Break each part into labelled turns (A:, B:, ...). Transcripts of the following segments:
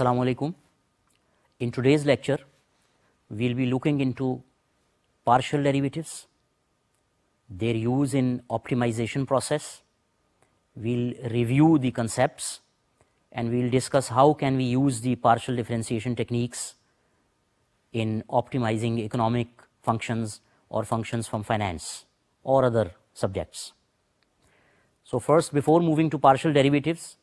A: Assalamu alaikum. In today's lecture, we will be looking into partial derivatives, their use in optimization process. We will review the concepts and we will discuss how can we use the partial differentiation techniques in optimizing economic functions or functions from finance or other subjects. So first, before moving to partial derivatives,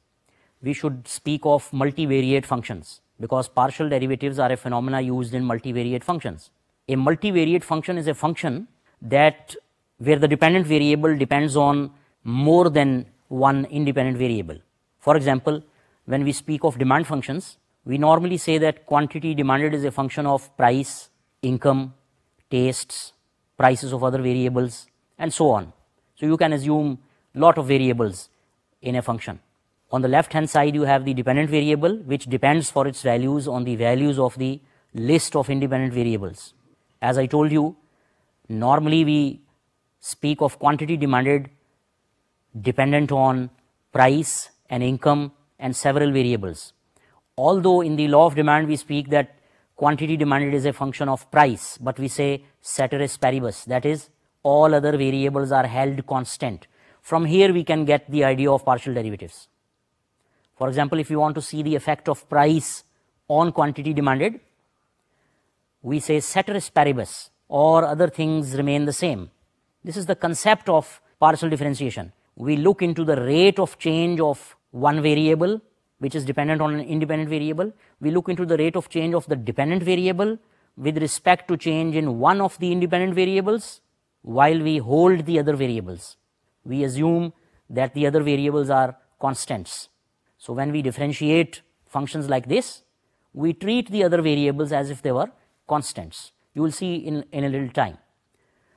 A: we should speak of multivariate functions because partial derivatives are a phenomena used in multivariate functions. A multivariate function is a function that where the dependent variable depends on more than one independent variable. For example, when we speak of demand functions, we normally say that quantity demanded is a function of price, income, tastes, prices of other variables, and so on. So you can assume lot of variables in a function. On the left hand side, you have the dependent variable, which depends for its values on the values of the list of independent variables. As I told you, normally we speak of quantity demanded dependent on price and income and several variables. Although in the law of demand, we speak that quantity demanded is a function of price, but we say ceteris paribus, that is all other variables are held constant. From here we can get the idea of partial derivatives. For example, if you want to see the effect of price on quantity demanded, we say ceteris paribus or other things remain the same. This is the concept of partial differentiation. We look into the rate of change of one variable which is dependent on an independent variable. We look into the rate of change of the dependent variable with respect to change in one of the independent variables while we hold the other variables. We assume that the other variables are constants. So when we differentiate functions like this, we treat the other variables as if they were constants. You will see in, in a little time.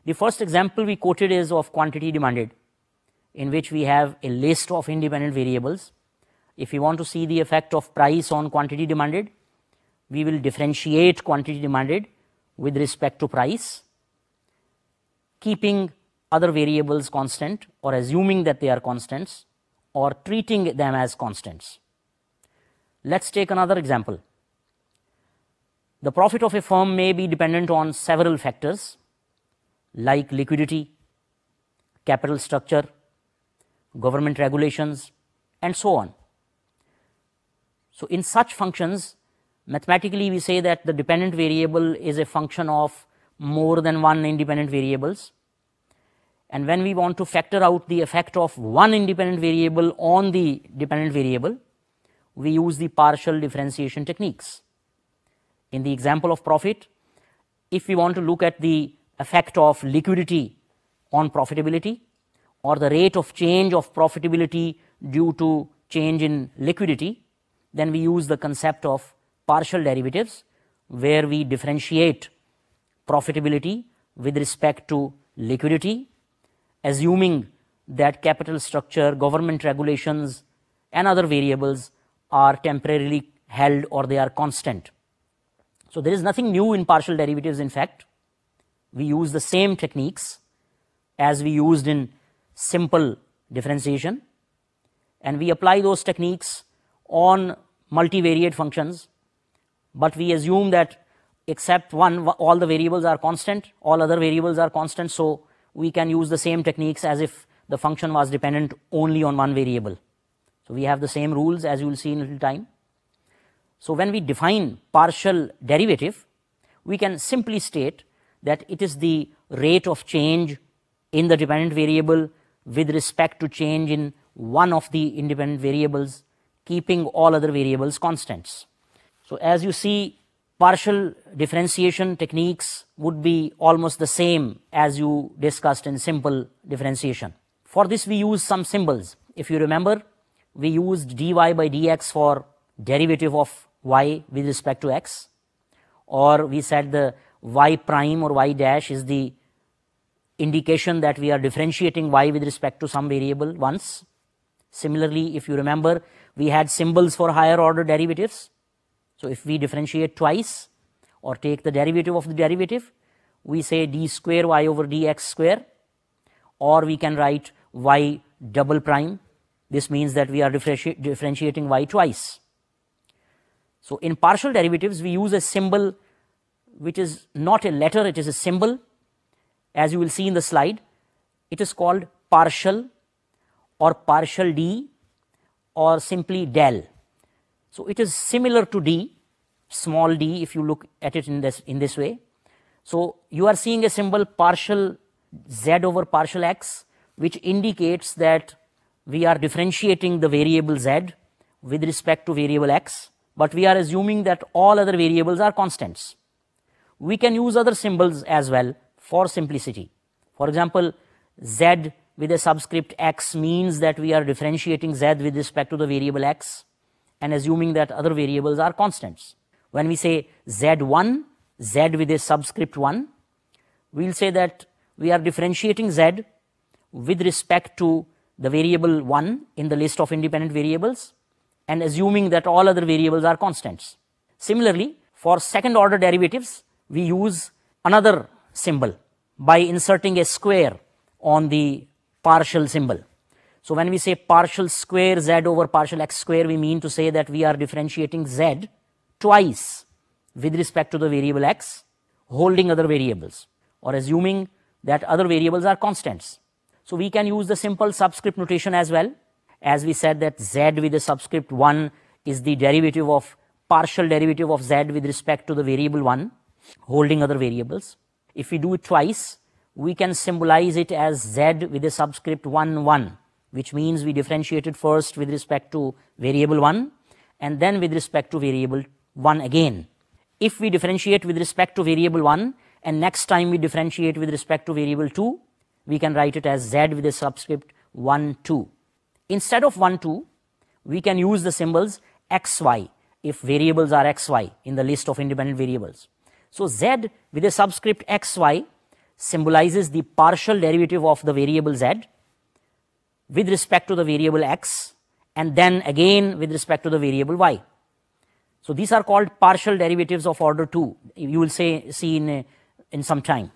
A: The first example we quoted is of quantity demanded, in which we have a list of independent variables. If we want to see the effect of price on quantity demanded, we will differentiate quantity demanded with respect to price, keeping other variables constant or assuming that they are constants or treating them as constants. Let's take another example. The profit of a firm may be dependent on several factors like liquidity, capital structure, government regulations, and so on. So, in such functions, mathematically we say that the dependent variable is a function of more than one independent variables and when we want to factor out the effect of one independent variable on the dependent variable, we use the partial differentiation techniques. In the example of profit, if we want to look at the effect of liquidity on profitability or the rate of change of profitability due to change in liquidity, then we use the concept of partial derivatives where we differentiate profitability with respect to liquidity assuming that capital structure, government regulations, and other variables are temporarily held or they are constant. So there is nothing new in partial derivatives, in fact. We use the same techniques as we used in simple differentiation, and we apply those techniques on multivariate functions, but we assume that except one, all the variables are constant, all other variables are constant, so we can use the same techniques as if the function was dependent only on one variable. So we have the same rules as you will see in a little time. So when we define partial derivative, we can simply state that it is the rate of change in the dependent variable with respect to change in one of the independent variables, keeping all other variables constants. So as you see partial differentiation techniques would be almost the same as you discussed in simple differentiation. For this we use some symbols. If you remember, we used dy by dx for derivative of y with respect to x or we said the y prime or y dash is the indication that we are differentiating y with respect to some variable once. Similarly, if you remember, we had symbols for higher order derivatives so, if we differentiate twice or take the derivative of the derivative, we say d square y over dx square or we can write y double prime. This means that we are differentiating y twice. So, in partial derivatives, we use a symbol which is not a letter, it is a symbol. As you will see in the slide, it is called partial or partial d or simply del. So it is similar to D, small d if you look at it in this, in this way. So you are seeing a symbol partial z over partial x which indicates that we are differentiating the variable z with respect to variable x but we are assuming that all other variables are constants. We can use other symbols as well for simplicity. For example, z with a subscript x means that we are differentiating z with respect to the variable x and assuming that other variables are constants. When we say z1, z with a subscript 1, we will say that we are differentiating z with respect to the variable 1 in the list of independent variables and assuming that all other variables are constants. Similarly, for second order derivatives, we use another symbol by inserting a square on the partial symbol. So when we say partial square z over partial x square, we mean to say that we are differentiating z twice with respect to the variable x, holding other variables or assuming that other variables are constants. So we can use the simple subscript notation as well. As we said that z with the subscript 1 is the derivative of partial derivative of z with respect to the variable 1 holding other variables. If we do it twice, we can symbolize it as z with a subscript 1 1 which means we differentiated first with respect to variable 1 and then with respect to variable 1 again. If we differentiate with respect to variable 1 and next time we differentiate with respect to variable 2, we can write it as z with a subscript 1, 2. Instead of 1, 2, we can use the symbols x, y if variables are x, y in the list of independent variables. So z with a subscript x, y symbolizes the partial derivative of the variable z with respect to the variable x and then again with respect to the variable y. So these are called partial derivatives of order 2, you will say, see in, in some time.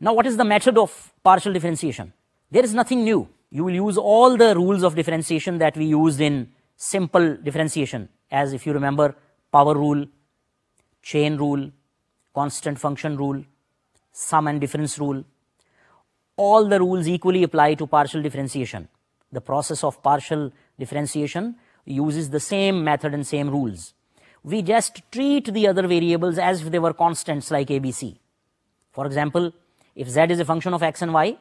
A: Now what is the method of partial differentiation? There is nothing new. You will use all the rules of differentiation that we used in simple differentiation as if you remember power rule, chain rule, constant function rule, sum and difference rule. All the rules equally apply to partial differentiation the process of partial differentiation uses the same method and same rules. We just treat the other variables as if they were constants like ABC. For example, if z is a function of x and y,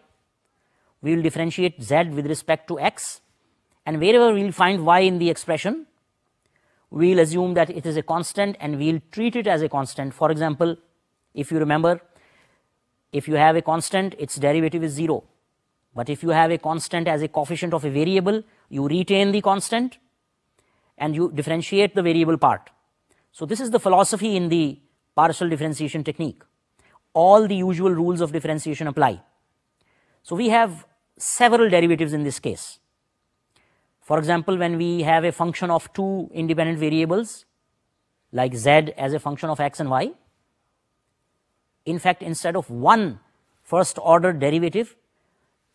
A: we will differentiate z with respect to x and wherever we will find y in the expression, we will assume that it is a constant and we will treat it as a constant. For example, if you remember, if you have a constant, its derivative is 0. But if you have a constant as a coefficient of a variable, you retain the constant and you differentiate the variable part. So this is the philosophy in the partial differentiation technique. All the usual rules of differentiation apply. So we have several derivatives in this case. For example, when we have a function of two independent variables, like z as a function of x and y, in fact, instead of one first order derivative,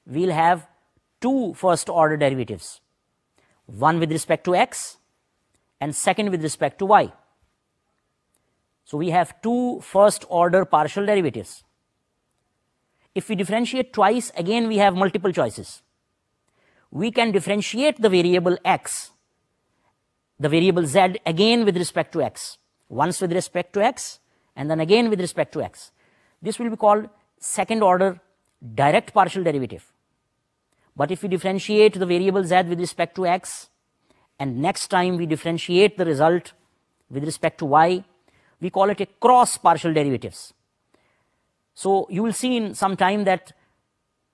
A: we will have two first order derivatives, one with respect to x and second with respect to y. So we have two first order partial derivatives. If we differentiate twice, again we have multiple choices. We can differentiate the variable x, the variable z again with respect to x, once with respect to x and then again with respect to x. This will be called second order direct partial derivative. But if we differentiate the variable z with respect to x, and next time we differentiate the result with respect to y, we call it a cross partial derivatives. So you will see in some time that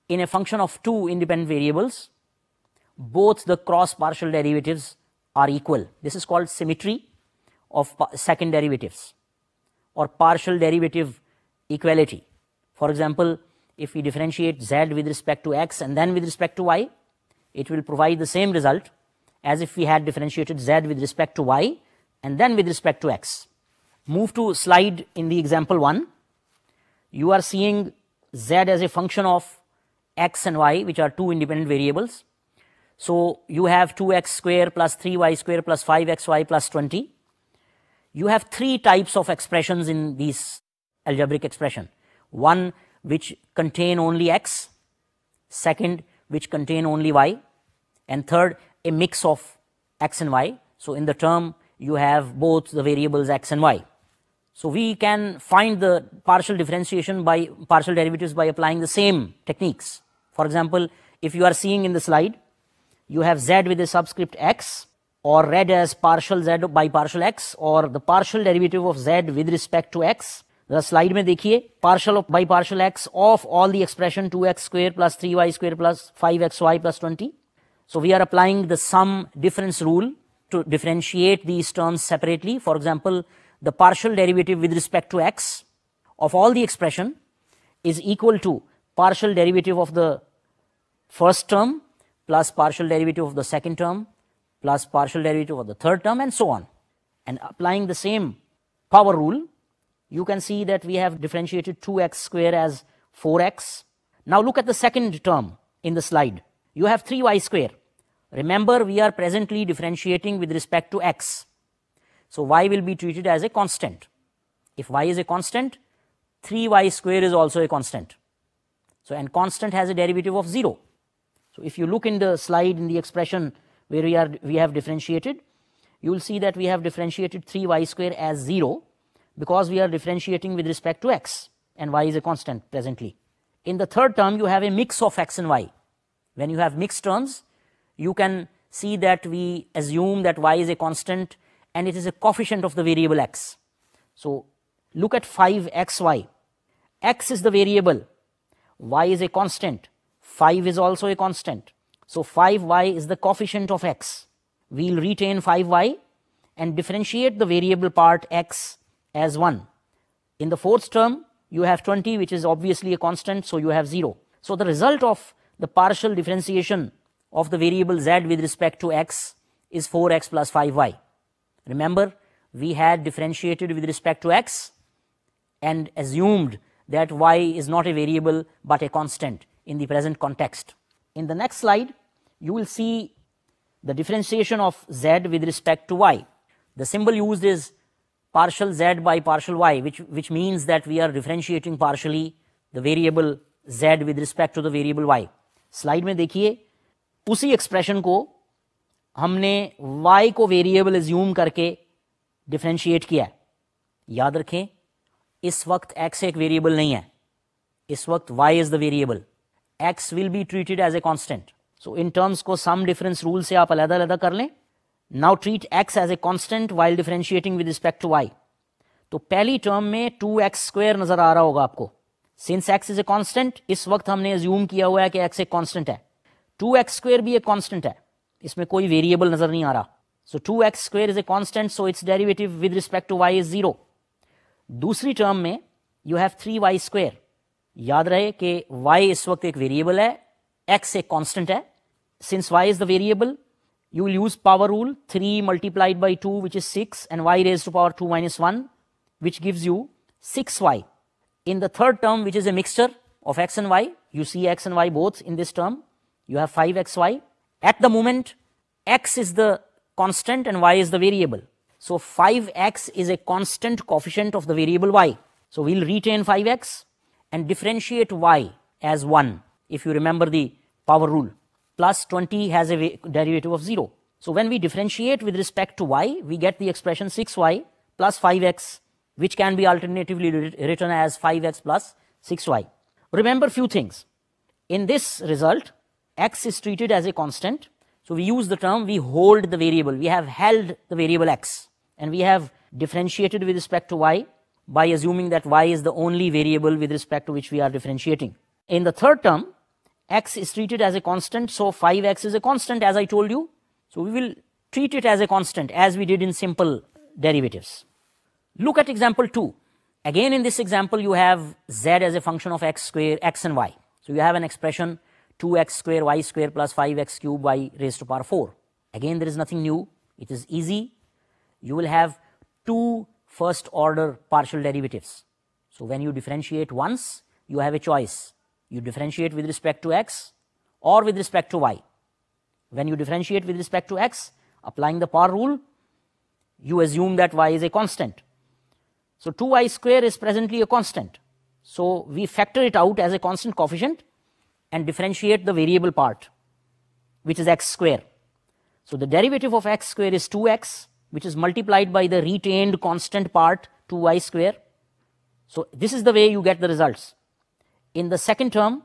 A: in a function of two independent variables, both the cross partial derivatives are equal. This is called symmetry of second derivatives or partial derivative equality. For example, if we differentiate z with respect to x and then with respect to y, it will provide the same result as if we had differentiated z with respect to y and then with respect to x. Move to slide in the example 1. You are seeing z as a function of x and y which are two independent variables. So you have 2x square plus 3y square plus 5xy plus 20. You have three types of expressions in these algebraic expression. One which contain only x, second, which contain only y, and third, a mix of x and y. So, in the term, you have both the variables x and y. So, we can find the partial differentiation by partial derivatives by applying the same techniques. For example, if you are seeing in the slide, you have z with a subscript x or read as partial z by partial x or the partial derivative of z with respect to x slide में देखिए partial of by partial x of all the expression two x square plus three y square plus five x y plus twenty so we are applying the to differentiate these terms separately. For example, the partial derivative with respect to x of all the expression is equal to partial derivative of the first term plus partial derivative of the second term plus partial derivative of the third term and so on. And applying the same power rule you can see that we have differentiated 2x squared as 4x. Now look at the second term in the slide. You have 3y squared. Remember, we are presently differentiating with respect to x. So y will be treated as a constant. If y is a constant, 3y squared is also a constant. So and constant has a derivative of 0. So if you look in the slide in the expression where we, are, we have differentiated, you will see that we have differentiated 3y squared as 0 because we are differentiating with respect to x and y is a constant presently. In the third term, you have a mix of x and y. When you have mixed terms, you can see that we assume that y is a constant and it is a coefficient of the variable x. So, look at 5xy. x is the variable, y is a constant, 5 is also a constant. So, 5y is the coefficient of x. We will retain 5y and differentiate the variable part x as 1. In the fourth term, you have 20, which is obviously a constant, so you have 0. So the result of the partial differentiation of the variable z with respect to x is 4x plus 5y. Remember, we had differentiated with respect to x and assumed that y is not a variable but a constant in the present context. In the next slide, you will see the differentiation of z with respect to y. The symbol used is partial z by partial y, which, which means that we are differentiating partially the variable z with respect to the variable y. Slide में देखिए उसी expression को हमने y को variable assume करके differentiate किया है याद रखें इस वक्त x एक वेरिएबल नहीं है इस वक्त y is the variable x will be treated as a constant so in terms को सम डिफरेंस रूल से आप अलग अलग कर लें now treat x as a constant while differentiating with respect to y तो पहली टर्म में टू एक्स स्क्वेयर नजर आ रहा होगा आपको since x is a constant इस वक्त हमने जूम किया हुआ है कि एक्स एक कॉन्स्टेंट है टू एक्स स्क्वेयर भी एक कॉन्स्टेंट है इसमें कोई वेरिएबल नजर नहीं आ रहा so two x square is a constant so it's derivative with respect to y is zero दूसरी टर्म में you have three y square याद रहे कि वाई इस वक्त एक वेरिएबल है एक्स एक कॉन्स्टेंट है since y is the variable you will use power rule 3 multiplied by 2 which is 6 and y raised to power 2 minus 1 which gives you 6y. In the third term which is a mixture of x and y, you see x and y both in this term, you have 5xy. At the moment x is the constant and y is the variable. So 5x is a constant coefficient of the variable y. So we'll retain 5x and differentiate y as 1 if you remember the power rule plus 20 has a derivative of 0. So when we differentiate with respect to y, we get the expression 6y plus 5x, which can be alternatively written as 5x plus 6y. Remember few things. In this result, x is treated as a constant. So we use the term, we hold the variable. We have held the variable x and we have differentiated with respect to y by assuming that y is the only variable with respect to which we are differentiating. In the third term, x is treated as a constant. So 5x is a constant as I told you. So we will treat it as a constant as we did in simple derivatives. Look at example 2. Again in this example you have z as a function of x square, x and y. So you have an expression 2x square y square plus 5x cube y raised to power 4. Again there is nothing new. It is easy. You will have two first order partial derivatives. So when you differentiate once you have a choice you differentiate with respect to x or with respect to y. When you differentiate with respect to x, applying the power rule, you assume that y is a constant. So 2y square is presently a constant. So we factor it out as a constant coefficient and differentiate the variable part, which is x square. So the derivative of x square is 2x, which is multiplied by the retained constant part, 2y square. So this is the way you get the results. In the second term,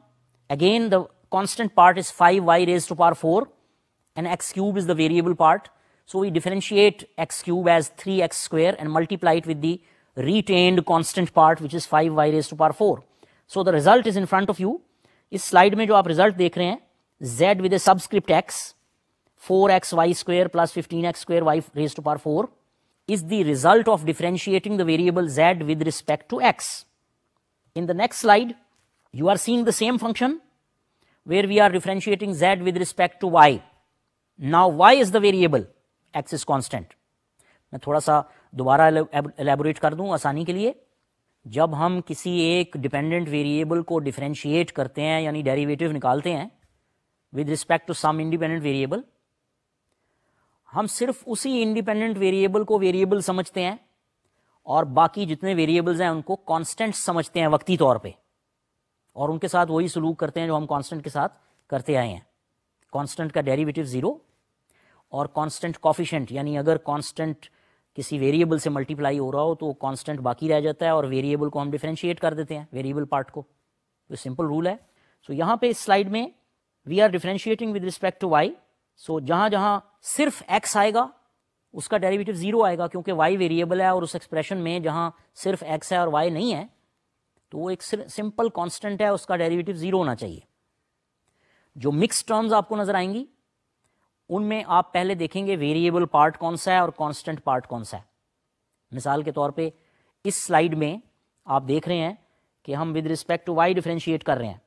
A: again the constant part is 5y raised to power 4 and x cube is the variable part. So we differentiate x cube as 3x square and multiply it with the retained constant part which is 5y raised to power 4. So the result is in front of you. slide slide jo जो result dekh rahe hain, z with a subscript x 4x y square plus 15x square y raised to power 4 is the result of differentiating the variable z with respect to x. In the next slide, You are seeing the same function where we are differentiating z with respect to y. Now y is the variable, x is constant. मैं थोड़ा सा दोबारा elaborate कर दूं आसानी के लिए जब हम किसी एक डिपेंडेंट वेरिएबल को डिफ्रेंशिएट करते हैं यानी डेरिवेटिव निकालते हैं with respect to some independent variable हम सिर्फ उसी इंडिपेंडेंट वेरिएबल को वेरिएबल समझते हैं और बाकी जितने वेरिएबल्स हैं उनको कांस्टेंट समझते हैं वक्ती तौर पे और उनके साथ वही सलूक करते हैं जो हम कॉन्स्टेंट के साथ करते आए हैं कॉन्स्टेंट का डेरीवेटिव ज़ीरो और कॉन्स्टेंट कॉफिशेंट यानी अगर कॉन्स्टेंट किसी वेरिएबल से मल्टीप्लाई हो रहा हो तो कांस्टेंट बाकी रह जाता है और वेरिएबल को हम डिफ्रेंशिएट कर देते हैं वेरिएबल पार्ट को तो सिंपल रूल है सो so, यहाँ पे इस स्लाइड में we are differentiating with respect to y so जहाँ जहाँ सिर्फ एक्स आएगा उसका डेरिवेटिव जीरो आएगा क्योंकि वाई वेरिएबल है और उस एक्सप्रेशन में जहाँ सिर्फ एक्स है और वाई नहीं है तो वो एक सिंपल कांस्टेंट है उसका डेरिवेटिव ज़ीरो होना चाहिए जो मिक्स टर्म्स आपको नज़र आएंगी उनमें आप पहले देखेंगे वेरिएबल पार्ट कौन सा है और कांस्टेंट पार्ट कौन सा है मिसाल के तौर पे इस स्लाइड में आप देख रहे हैं कि हम with respect to y differentiate कर रहे हैं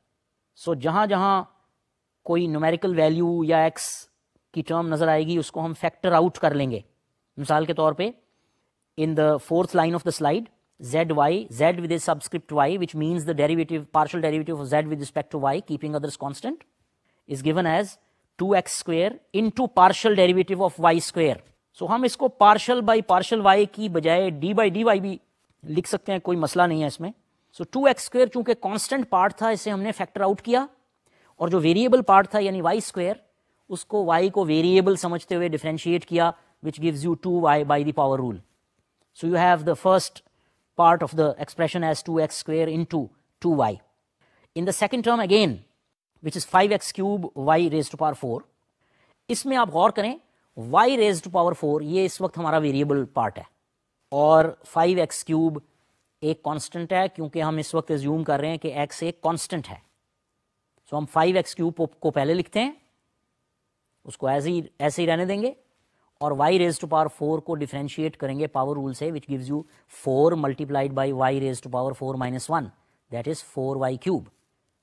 A: सो so, जहाँ जहाँ कोई न्यूमेरिकल वैल्यू या एक्स की टर्म नज़र आएगी उसको हम फैक्टर आउट कर लेंगे मिसाल के तौर पे in the fourth line of the slide zy, z with a subscript y, which means the derivative, partial derivative of z with respect to y, keeping others constant, is given as 2x square into partial derivative of y square. So so, हम इसको partial by partial Y की बजाय D by D Y भी लिख सकते हैं कोई मसला नहीं है इसमें सो टू एक्स स्क्वेयर चूंकि कांस्टेंट पार्ट था इसे हमने फैक्टर आउट किया और जो वेरिएबल पार्ट था यानी वाई स्क्वेयर उसको वाई को वेरिएबल समझते हुए डिफ्रेंशिएट किया which gives you two y by the power rule so you have the first part of the expression as 2x square into 2y. In the second term again, which is 5x cube y raised to power 4, इसमें आप गौर करें y raised to power 4 ये इस वक्त हमारा variable part है और 5x cube एक कांस्टेंट है क्योंकि हम इस वक्त एज्यूम कर रहे हैं कि x एक कांस्टेंट है सो so, हम 5x क्यूब को पहले लिखते हैं उसको ऐसे ही ऐसे ही रहने देंगे और y raise to power four को डिफ्रेंशिएट करेंगे पावर रूल से which gives you four multiplied by y raise to power four minus one that is four y cube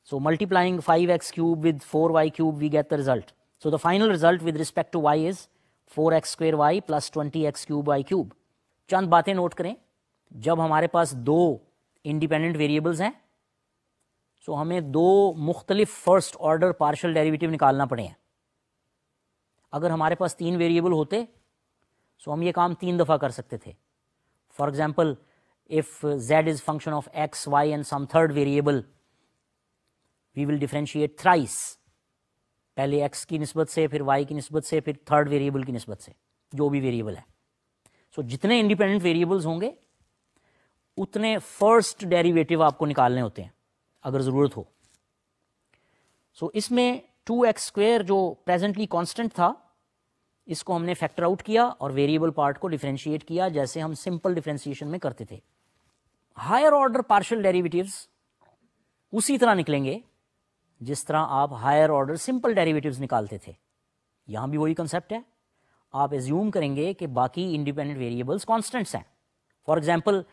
A: so multiplying five x cube with four y cube we get the result so the final result with respect to y is four x square y plus twenty x cube y cube चंद बातें note करें जब हमारे पास दो independent variables हैं सो तो so हमें दो मुख्तलिफ फर्स्ट ऑर्डर पार्शल डेरिवेटिव निकालना पड़े हैं अगर हमारे पास तीन वेरिएबल होते सो हम ये काम तीन दफ़ा कर सकते थे for example if z is function of x y and some third variable we will differentiate thrice पहले एक्स की नस्बत से फिर वाई की नस्बत से फिर थर्ड वेरिएबल की नस्बत से जो भी वेरिएबल है सो so, जितने इंडिपेंडेंट वेरिएबल्स होंगे उतने फर्स्ट डेरिवेटिव आपको निकालने होते हैं अगर ज़रूरत हो सो so, इसमें टू एक्स स्क्वेयर जो प्रेजेंटली कांस्टेंट था इसको हमने फैक्टर आउट किया और वेरिएबल पार्ट को डिफ्रेंशिएट किया जैसे हम सिंपल डिफ्रेंशिएशन में करते थे हायर ऑर्डर पार्शियल डेरिवेटिव्स उसी तरह निकलेंगे जिस तरह आप हायर ऑर्डर सिंपल डेरिवेटिव्स निकालते थे यहाँ भी वही कंसेप्ट है आप एज्यूम करेंगे कि बाकी इंडिपेंडेंट वेरिएबल्स कॉन्स्टेंट्स हैं for example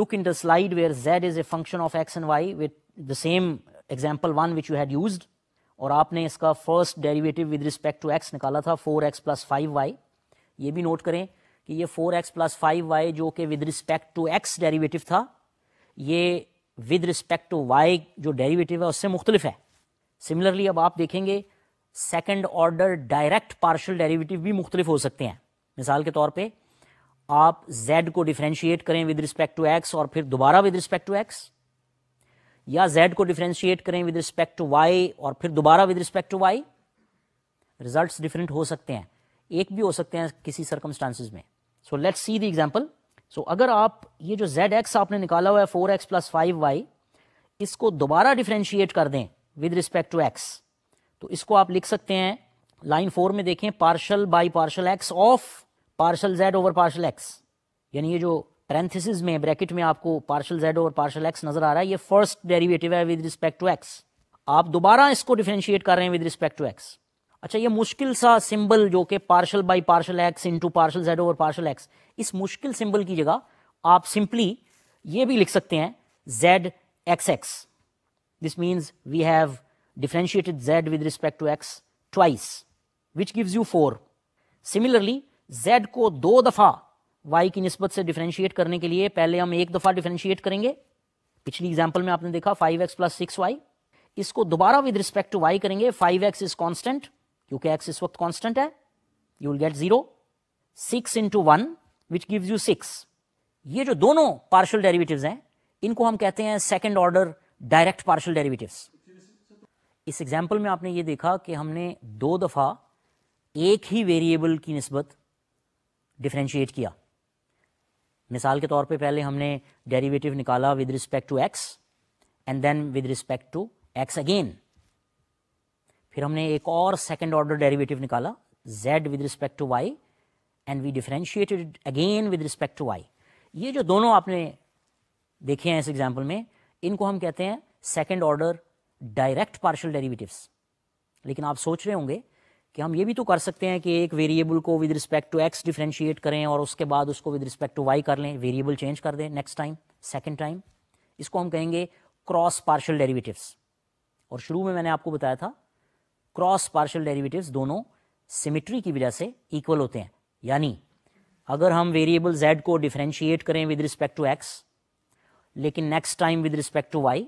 A: look in the slide where z is a function of x and y with the same example one which you had used और आपने इसका first derivative with respect to x निकाला था four x plus five y ये भी note करें कि ये four x plus five y जो कि with respect to x derivative था ये विद रिस्पेक्ट टू वाई जो डेरिवेटिव है उससे मुख्तलिफ है सिमिलरली अब आप देखेंगे second order direct partial derivative भी मुख्तलिफ हो सकते हैं मिसाल के तौर पर आप जेड को डिफ्रेंशिएट करें विद रिस्पेक्ट टू एक्स और फिर दोबारा विद रिस्पेक्ट टू एक्स या z को डिफ्रेंशिएट करें विद रिस्पेक्ट टू y और फिर दोबारा with respect to y results different हो सकते हैं एक भी हो सकते हैं किसी सर्कमस्टांसिस में so let's see the example so अगर आप ये जो जेड एक्स आपने निकाला हुआ है four x plus five y इसको दोबारा डिफ्रेंशिएट कर दें विद रिस्पेक्ट टू एक्स तो इसको आप लिख सकते हैं लाइन फोर में देखें partial by partial x of partial z over partial x यानी ये जो पैरेंथिस में ब्रैकेट में आपको पार्शल जेड और पार्शल एक्स नजर आ रहा है ये फर्स्ट डेरिवेटिव है विद रिस्पेक्ट टू एक्स आप दोबारा इसको डिफ्रेंशिएट कर रहे हैं विद रिस्पेक्ट टू एक्स अच्छा ये मुश्किल सा सिंबल जो कि partial by partial x into partial z और पार्शल एक्स इस मुश्किल सिंबल की जगह आप सिंपली ये भी लिख सकते हैं z x x this means we have differentiated z with respect to x twice which gives you four similarly z को दो दफा वाई की नस्बत से डिफ्रेंशिएट करने के लिए पहले हम एक दफ़ा डिफ्रेंशिएट करेंगे पिछली एग्जाम्पल में आपने देखा five x plus six y इसको दोबारा विद रिस्पेक्ट टू वाई करेंगे फाइव एक्स इज कॉन्स्टेंट क्योंकि एक्स इस वक्त कॉन्स्टेंट है you will get zero six into one which give you six ये जो दोनों पार्शल डेरिवेटिव हैं इनको हम कहते हैं second order direct partial derivative इस एग्जाम्पल में आपने ये देखा कि हमने दो दफ़ा एक ही वेरिएबल की नस्बत डिफ्रेंशिएट किया मिसाल के तौर पे पहले हमने डेरिवेटिव निकाला with respect to x and then with respect to x again फिर हमने एक और सेकेंड ऑर्डर डेरिवेटिव निकाला z with respect to y and we differentiated again with respect to y ये जो दोनों आपने देखे हैं इस एग्जाम्पल में इनको हम कहते हैं second order direct partial derivatives लेकिन आप सोच रहे होंगे कि हम ये भी तो कर सकते हैं कि एक वेरिएबल को with respect to x differentiate करें और उसके बाद उसको विद रिस्पेक्ट टू वाई कर लें वेरिएबल चेंज कर दें नेक्स्ट टाइम सेकेंड टाइम इसको हम कहेंगे क्रॉस पार्शल डेरिवेटिव्स और शुरू में मैंने आपको बताया था क्रॉस पार्शल डेरिवेटिव्स दोनों सिमिट्री की वजह से इक्वल होते हैं यानी अगर हम वेरिएबल जेड को डिफ्रेंशिएट करें विद रिस्पेक्ट टू एक्स लेकिन next time with respect to y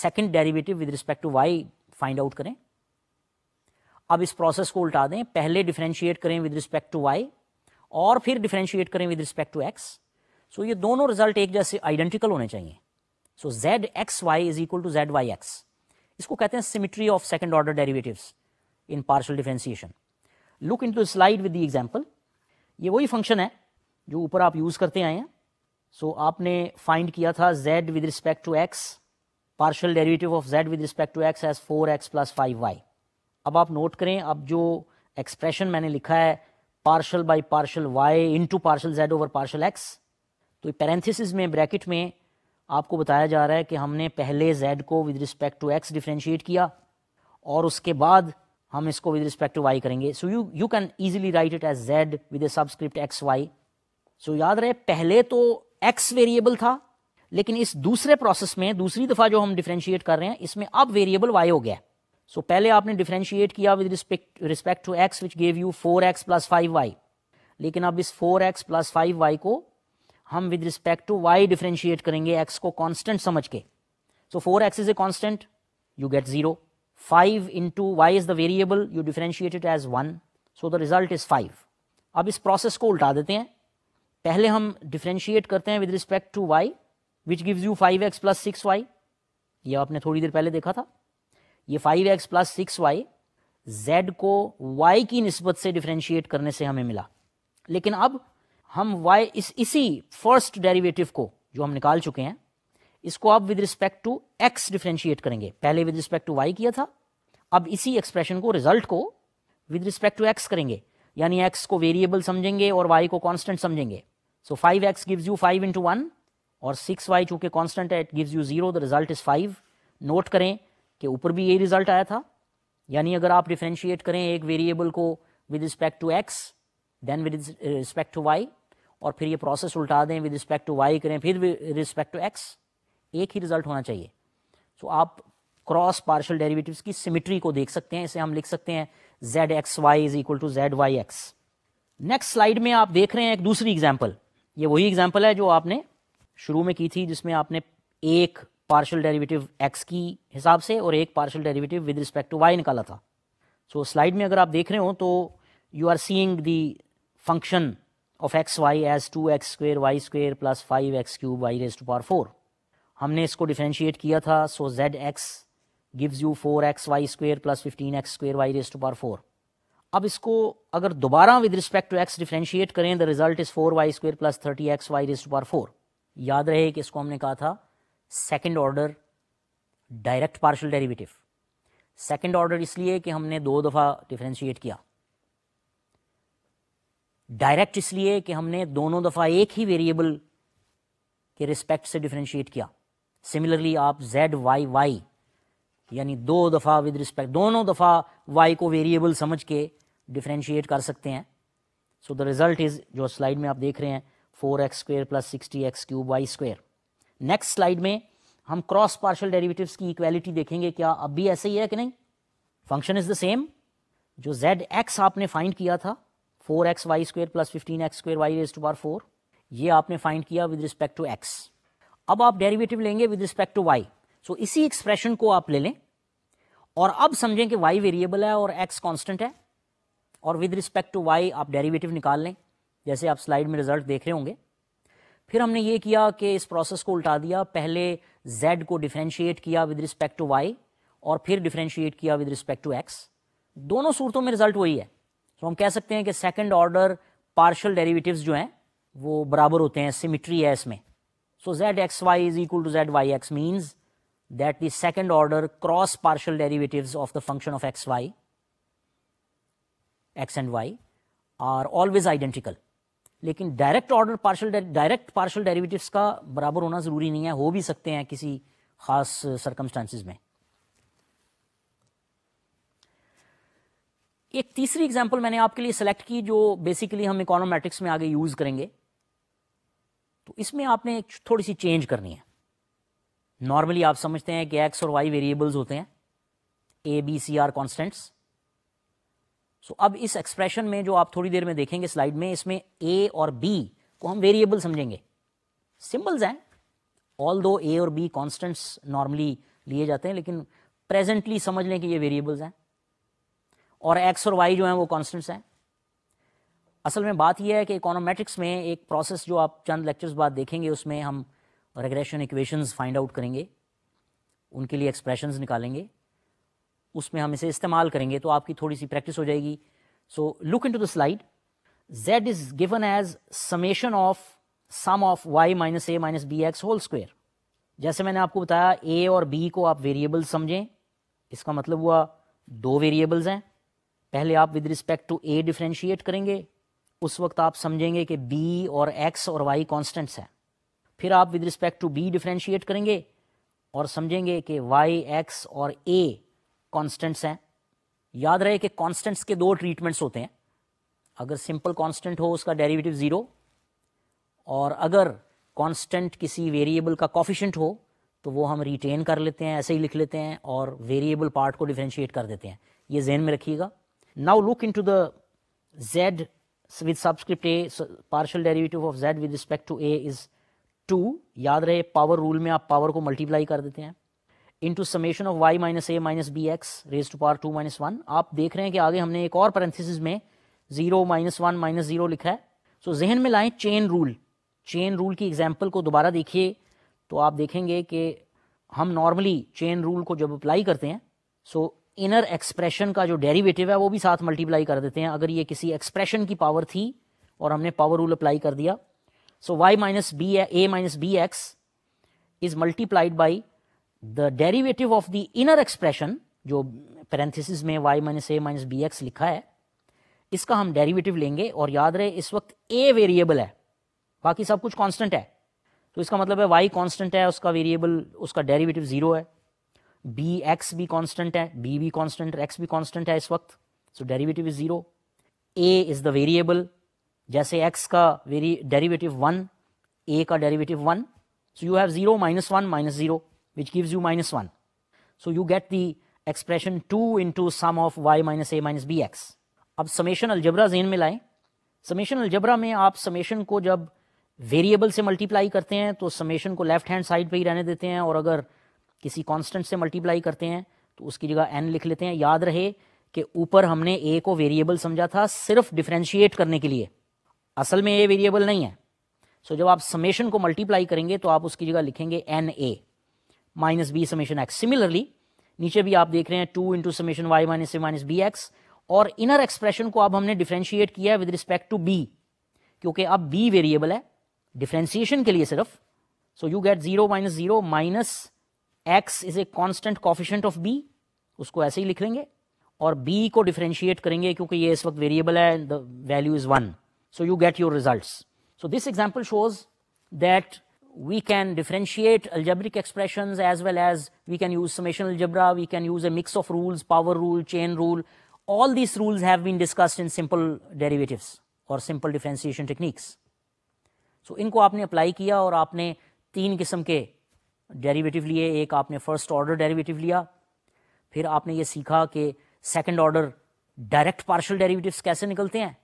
A: second derivative with respect to y find out करें अब इस प्रोसेस को उल्टा दें पहले डिफ्रेंशिएट करें विद रिस्पेक्ट टू वाई और फिर डिफ्रेंशिएट करें with respect to x so ये दोनों रिजल्ट एक जैसे आइडेंटिकल होने चाहिए so z x y is equal to z y x इसको कहते हैं symmetry of second order derivatives in partial differentiation look into slide with the example ये वही फंक्शन है जो ऊपर आप यूज़ करते आए हैं सो so, आपने फाइंड किया था z with respect to x partial derivative of z with respect to x as four x plus five y अब आप नोट करें अब जो एक्सप्रेशन मैंने लिखा है partial by partial y into partial z over partial x तो parenthesis में ब्रैकेट में आपको बताया जा रहा है कि हमने पहले जेड को with respect to x differentiate किया और उसके बाद हम इसको विद रिस्पेक्ट टू वाई करेंगे so you you can easily write it as z with a subscript x y so याद रहे पहले तो एक्स वेरिएबल था लेकिन इस दूसरे प्रोसेस में दूसरी दफा जो हम डिफ्रेंशिएट कर रहे हैं इसमें अब वेरिएबल वाई हो गया सो so, पहले आपने डिफ्रेंशिएट किया with respect respect to x which gave you four x plus five y लेकिन अब इस four x plus five y को हम with respect to y differentiate करेंगे एक्स को कॉन्स्टेंट समझ के so four x is a constant you get zero five into y is the variable you differentiate it as one so the result is five अब इस process को उल्टा देते हैं पहले हम डिफ्रेंशिएट करते हैं with respect to y which gives you five x plus six y ये आपने थोड़ी देर पहले देखा था ये five x plus six y z को वाई की नस्बत से डिफ्रेंशिएट करने से हमें मिला लेकिन अब हम वाई इस इसी फर्स्ट डेरिवेटिव को जो हम निकाल चुके हैं इसको अब with respect to x differentiate करेंगे पहले विद रिस्पेक्ट टू वाई किया था अब इसी एक्सप्रेशन को रिजल्ट को विद रिस्पेक्ट टू एक्स करेंगे यानी एक्स को वेरिएबल समझेंगे और वाई को कॉन्स्टेंट समझेंगे so five x give you five into one और सिक्स वाई चूंकि कॉन्स्टेंट है it give you zero result is five note करें के ऊपर भी यही रिजल्ट आया था यानी अगर आप डिफ्रेंशिएट करें एक वेरिएबल को with respect to x then with respect to y और फिर ये प्रोसेस उल्टा दें विद रिस्पेक्ट टू वाई करें फिर रिस्पेक्ट टू एक्स एक ही रिजल्ट होना चाहिए सो आप क्रॉस पार्शल डेरिवेटिव्स की सिमिट्री को देख सकते हैं इसे हम लिख सकते हैं z x y is equal to z y x next slide में आप देख रहे हैं एक दूसरी एग्जाम्पल ये वही एग्जाम्पल है जो आपने शुरू में की थी जिसमें आपने एक पार्शल डेरिवेटिव एक्स की हिसाब से और एक partial derivative with respect to y निकाला था सो so, स्लाइड में अगर आप देख रहे हो तो you are seeing the function of x y as two x square y square plus five x cube y raise to power four हमने इसको डिफ्रेंशिएट किया था so z x gives you four x y square plus fifteen x square y raise to power four अब इसको अगर दोबारा with respect to x differentiate करें the result is four y square plus thirty x Y raise to power four याद रहे कि इसको हमने कहा था second order direct partial derivative second order इसलिए कि हमने दो दफ़ा डिफ्रेंशिएट किया डायरेक्ट इसलिए कि हमने दोनों दफ़ा एक ही वेरिएबल के रिस्पेक्ट से डिफ्रेंशिएट किया सिमिलरली आप जेड वाई वाई यानी दो दफ़ा विद रिस्पेक्ट दोनों दफ़ा वाई को वेरिएबल समझ के डिफ्रेंशिएट कर सकते हैं सो द रिजल्ट इज़ जो स्लाइड में आप देख रहे हैं four x square plus sixty x cube y square next slide में हम क्रॉस पार्शल डेरिवेटिव्स की इक्वालिटी देखेंगे क्या अब भी ऐसे ही है कि नहीं फंक्शन इज द सेम जो जेड एक्स आपने फाइंड किया था four x y square plus fifteen x square y raise to power four ये आपने फाइंड किया विद रिस्पेक्ट टू एक्स अब आप डेरिवेटिव लेंगे with respect to y so इसी एक्सप्रेशन को आप ले लें और अब समझें कि वाई वेरिएबल है और एक्स कांस्टेंट है और विद रिस्पेक्ट टू वाई आप डेरिवेटिव निकाल लें जैसे आप स्लाइड में रिजल्ट देख रहे होंगे फिर हमने ये किया कि इस प्रोसेस को उल्टा दिया पहले z को डिफ्रेंशिएट किया विद रिस्पेक्ट टू y और फिर डिफ्रेंशिएट किया विद रिस्पेक्ट टू x दोनों सूरतों में रिजल्ट वही है तो हम कह सकते हैं कि सेकंड ऑर्डर पार्शल डेरिवेटिव्स जो हैं वो बराबर होते हैं सिमिट्री है इसमें so z x y is equal to z y x means that the second order cross partial derivative of the function of x y x and y are always identical लेकिन direct order partial direct partial derivatives का बराबर होना ज़रूरी नहीं है हो भी सकते हैं किसी खास सरकमस्टांसिस में एक तीसरी एग्जाम्पल मैंने आपके लिए सेलेक्ट की जो बेसिकली हम इकोनोमेटिक्स में आगे यूज करेंगे तो इसमें आपने थोड़ी सी चेंज करनी है नॉर्मली आप समझते हैं कि एक्स और वाई वेरिएबल्स होते हैं a b c are constants so अब इस एक्सप्रेशन में जो आप थोड़ी देर में देखेंगे स्लाइड में इसमें ए और बी को हम वेरिएबल समझेंगे सिंबल्स हैं ऑल दो ए और बी कॉन्स्टेंट्स नॉर्मली लिए जाते हैं लेकिन प्रेजेंटली समझ लें कि ये वेरिएबल्स हैं और एक्स और वाई जो हैं वो कॉन्स्टेंट्स हैं असल में बात यह है कि इकोनोमेट्रिक्स में एक प्रोसेस जो आप चंद लेक्चर्स बाद देखेंगे उसमें हम रेग्रेशन इक्वेशंस फाइंड आउट करेंगे उनके लिए एक्सप्रेशंस निकालेंगे उसमें हम इसे इस्तेमाल करेंगे तो आपकी थोड़ी सी प्रैक्टिस हो जाएगी so look into the slide z is given as summation of sum of y minus a minus b x whole square जैसे मैंने आपको बताया ए और बी को आप वेरिएबल समझें इसका मतलब हुआ दो वेरिएबल्स हैं पहले आप with respect to a differentiate करेंगे उस वक्त आप समझेंगे कि बी और एक्स और वाई कॉन्स्टेंट्स हैं फिर आप with respect to b differentiate करेंगे और समझेंगे कि वाई एक्स और ए कॉन्स्टेंट्स हैं याद रहे कि कॉन्स्टेंट्स के दो ट्रीटमेंट्स होते हैं अगर सिंपल कॉन्स्टेंट हो उसका डेरिवेटिव ज़ीरो और अगर कॉन्स्टेंट किसी वेरिएबल का कॉफिशेंट हो तो वो हम रिटेन कर लेते हैं ऐसे ही लिख लेते हैं और वेरिएबल पार्ट को डिफ्रेंशिएट कर देते हैं ये जहन में रखिएगा now look into the z with subscript a partial derivative of z with respect to a is two याद रहे पावर रूल में आप पावर को मल्टीप्लाई कर देते हैं into summation of y minus a minus b x raise to power two minus one आप देख रहे हैं कि आगे हमने एक और पैरेंथिस में zero minus one minus zero लिखा है सो जहन में लाएं चेन रूल चेन रूल की एग्जाम्पल को दोबारा देखिए तो आप देखेंगे कि हम नॉर्मली चेन रूल को जब अप्लाई करते हैं सो इनर एक्सप्रेशन का जो डेरीवेटिव है वो भी साथ मल्टीप्लाई कर देते हैं अगर ये किसी एक्सप्रेशन की पावर थी और हमने पावर रूल अप्लाई कर दिया so y minus b a minus b x is multiplied by the derivative of the inner expression जो पैरेंथिस में y minus a minus b x लिखा है इसका हम डेरिवेटिव लेंगे और याद रहे इस वक्त ए वेरिएबल है बाकी सब कुछ कांस्टेंट है तो इसका मतलब है वाई कांस्टेंट है उसका वेरिएबल उसका डेरिवेटिव जीरो है बी एक्स भी कांस्टेंट है बी भी कांस्टेंट एक्स भी कांस्टेंट है इस वक्त so derivative is zero a is the variable जैसे एक्स का डेरिवेटिव वन ए का derivative one so you have zero minus one minus zero which gives you minus 1. So you get the expression two into sum of y minus a minus b x अब summation algebra जेन में लाएं summation algebra में आप summation को जब variable से multiply करते हैं तो समेशन को लेफ्ट हैंड साइड पे ही रहने देते हैं और अगर किसी कांस्टेंट से मल्टीप्लाई करते हैं तो उसकी जगह एन लिख लेते हैं याद रहे कि ऊपर हमने ए को वेरिएबल समझा था सिर्फ डिफ्रेंशिएट करने के लिए असल में ए वेरिएबल नहीं है सो so जब आप समेशन को मल्टीप्लाई करेंगे तो आप उसकी जगह लिखेंगे n a minus b summation x similarly नीचे भी आप देख रहे हैं two into summation y minus a minus b x और इनर एक्सप्रेशन को अब हमने डिफ्रेंशिएट किया है विद रिस्पेक्ट टू बी क्योंकि अब बी वेरिएबल है डिफ्रेंशिएशन के लिए सिर्फ so you get zero minus zero minus x is a constant coefficient of b उसको ऐसे ही लिख लेंगे और बी को डिफ्रेंशिएट करेंगे क्योंकि ये इस वक्त वेरिएबल है the value is one so you get your result so this example shows that we can differentiate algebraic expressions as well as we can use summation algebra, we can use a mix of rules, power rule, chain rule. All these rules have been discussed in simple derivatives or simple differentiation techniques. So इनको aapne apply kiya aur aapne teen kisam ke derivative liye, ek aapne first order derivative liya, phir aapne ye sikha ke second order direct partial derivatives kaise nikalte hain,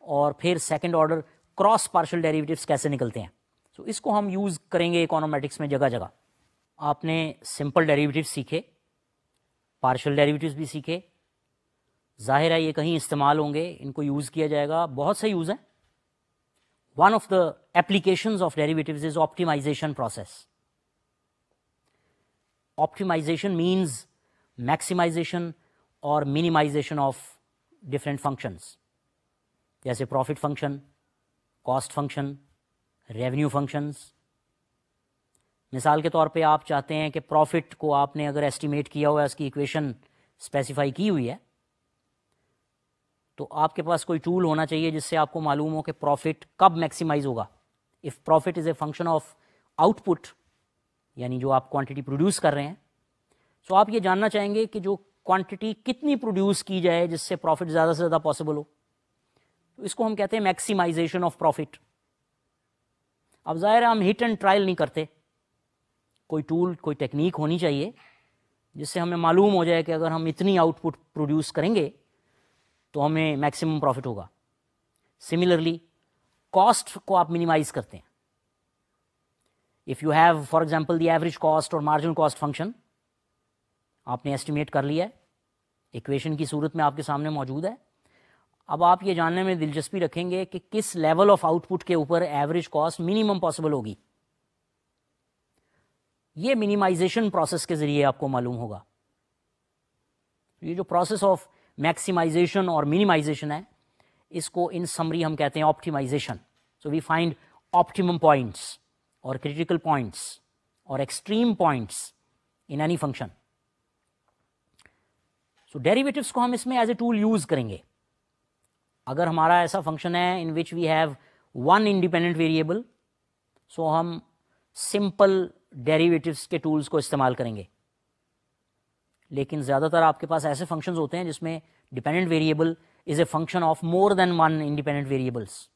A: aur phir second order cross partial derivatives kaise nikalte hain. So so, इसको हम use करेंगे इकोनॉमेटिक्स में जगह जगह आपने simple derivative सीखे partial derivatives भी सीखे जाहिर है ये कहीं इस्तेमाल होंगे इनको यूज़ किया जाएगा बहुत से यूज़ हैं one of the applications of derivatives is optimization process optimization means maximization or minimization of different functions जैसे profit function cost function revenue functions मिसाल के तौर पे आप चाहते हैं कि प्रॉफिट को आपने अगर एस्टिमेट किया हुआ है उसकी इक्वेशन स्पेसिफाई की हुई है तो आपके पास कोई टूल होना चाहिए जिससे आपको मालूम हो कि प्रॉफिट कब मैक्सिमाइज होगा if profit is a function of output यानी जो आप क्वांटिटी प्रोड्यूस कर रहे हैं सो तो so आप ये जानना चाहेंगे कि जो क्वांटिटी कितनी प्रोड्यूस की जाए जिससे प्रॉफिट ज़्यादा से ज़्यादा पॉसिबल हो तो इसको हम कहते हैं मैक्सिमाइजेशन ऑफ प्रॉफिट अब ज़ाहिर है हम हिट एंड ट्रायल नहीं करते कोई टूल कोई टेक्निक होनी चाहिए जिससे हमें मालूम हो जाए कि अगर हम इतनी आउटपुट प्रोड्यूस करेंगे तो हमें मैक्सिमम प्रॉफिट होगा सिमिलरली कॉस्ट को आप मिनिमाइज करते हैं if you have for example the average cost और मार्जिन कॉस्ट फंक्शन आपने एस्टिमेट कर लिया है इक्वेशन की सूरत में आपके सामने मौजूद है अब आप ये जानने में दिलचस्पी रखेंगे कि किस लेवल ऑफ आउटपुट के ऊपर एवरेज कॉस्ट मिनिमम पॉसिबल होगी ये मिनिमाइजेशन प्रोसेस के जरिए आपको मालूम होगा ये जो प्रोसेस ऑफ मैक्सिमाइजेशन और मिनिमाइजेशन है इसको इन समरी हम कहते हैं optimization so we find optimum points और क्रिटिकल पॉइंट्स और extreme points in any function so derivatives को हम इसमें एज ए टूल यूज करेंगे अगर हमारा ऐसा फंक्शन है in which we have one independent variable so हम सिंपल डेरिवेटिव्स के टूल्स को इस्तेमाल करेंगे लेकिन ज़्यादातर आपके पास ऐसे फंक्शंस होते हैं जिसमें dependent variable is a function of more than one independent variables